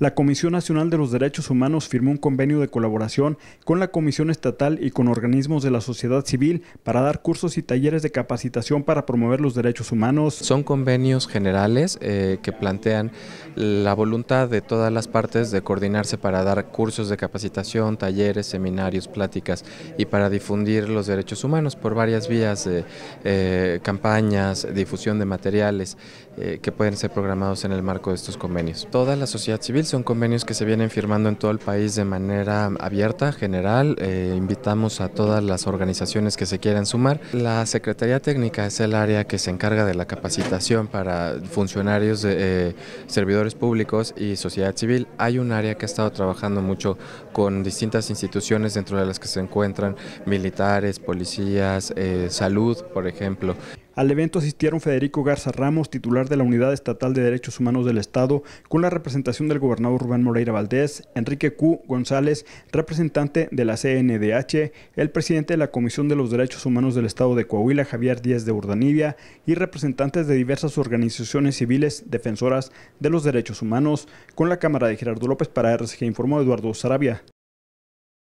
la Comisión Nacional de los Derechos Humanos firmó un convenio de colaboración con la Comisión Estatal y con organismos de la sociedad civil para dar cursos y talleres de capacitación para promover los derechos humanos. Son convenios generales eh, que plantean la voluntad de todas las partes de coordinarse para dar cursos de capacitación, talleres, seminarios, pláticas y para difundir los derechos humanos por varias vías, de eh, campañas, difusión de materiales eh, que pueden ser programados en el marco de estos convenios. Toda la sociedad civil son convenios que se vienen firmando en todo el país de manera abierta, general. Eh, invitamos a todas las organizaciones que se quieran sumar. La Secretaría Técnica es el área que se encarga de la capacitación para funcionarios, de, eh, servidores públicos y sociedad civil. Hay un área que ha estado trabajando mucho con distintas instituciones dentro de las que se encuentran militares, policías, eh, salud, por ejemplo. Al evento asistieron Federico Garza Ramos, titular de la Unidad Estatal de Derechos Humanos del Estado, con la representación del gobernador Rubén Moreira Valdés, Enrique Q. González, representante de la CNDH, el presidente de la Comisión de los Derechos Humanos del Estado de Coahuila, Javier Díaz de Urdanibia, y representantes de diversas organizaciones civiles defensoras de los derechos humanos, con la Cámara de Gerardo López para RCG informó Eduardo Sarabia.